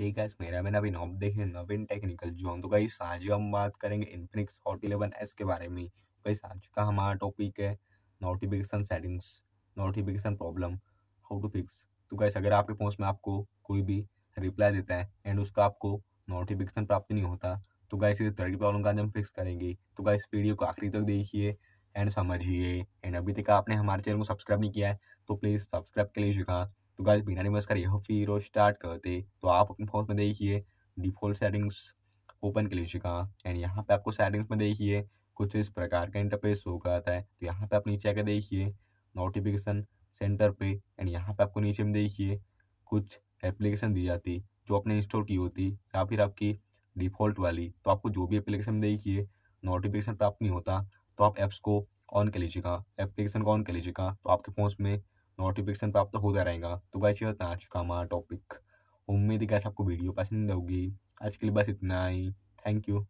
hey guys मेरा मैं नवीन आप देख रहे हैं नवीन टेक्निकल जोन तो गाइस आज हम बात करेंगे इन्फिनिक्स हॉट इलेवन एस के बारे में गाइस आज का हमारा टॉपिक है notification settings notification problem how to fix तो गाइस अगर आपके फोन में आपको कोई भी रिप्लाई देता है एंड उसका आपको नोटिफिकेशन प्राप्त नहीं होता तो गाइस इस तरह की प्रॉब्लम का आज हम फिक्स करेंगे तो गाइस वीडियो को आखिरी तक देखिए एंड समझिए एंड अभी तक आपने हमारे चैनल को सब्सक्राइब नहीं किया है तो प्लीज़ सब्सक्राइब कर लीजिएगा तो गाइस बिना नमस्कार यह फिर स्टार्ट करते तो आप अपने फोन में देखिए डिफॉल्ट सेटिंग्स ओपन कर लीजिएगा एंड यहाँ पे आपको सेटिंग्स में देखिए कुछ इस प्रकार का इंटरफेस शो करता है तो यहाँ पे आप नीचे आकर देखिए नोटिफिकेशन सेंटर पे एंड यहाँ पे आपको नीचे में देखिए कुछ एप्लीकेशन दी जाती जो आपने इंस्टॉल की होती या फिर आपकी डिफ़ॉल्ट वाली तो आपको जो भी एप्लीकेशन देखिए नोटिफिकेशन प्राप्त नहीं होता तो आप एप्स को ऑन कर लीजिएगा एप्लीकेशन को ऑन कर लीजिएगा तो आपके फोन में नोटिफिकेशन प्राप्त होता रहेगा तो गाइस ये था आज का हमारा टॉपिक उम्मीद है गाइस आपको वीडियो पसंद होगी आज के लिए बस इतना ही थैंक यू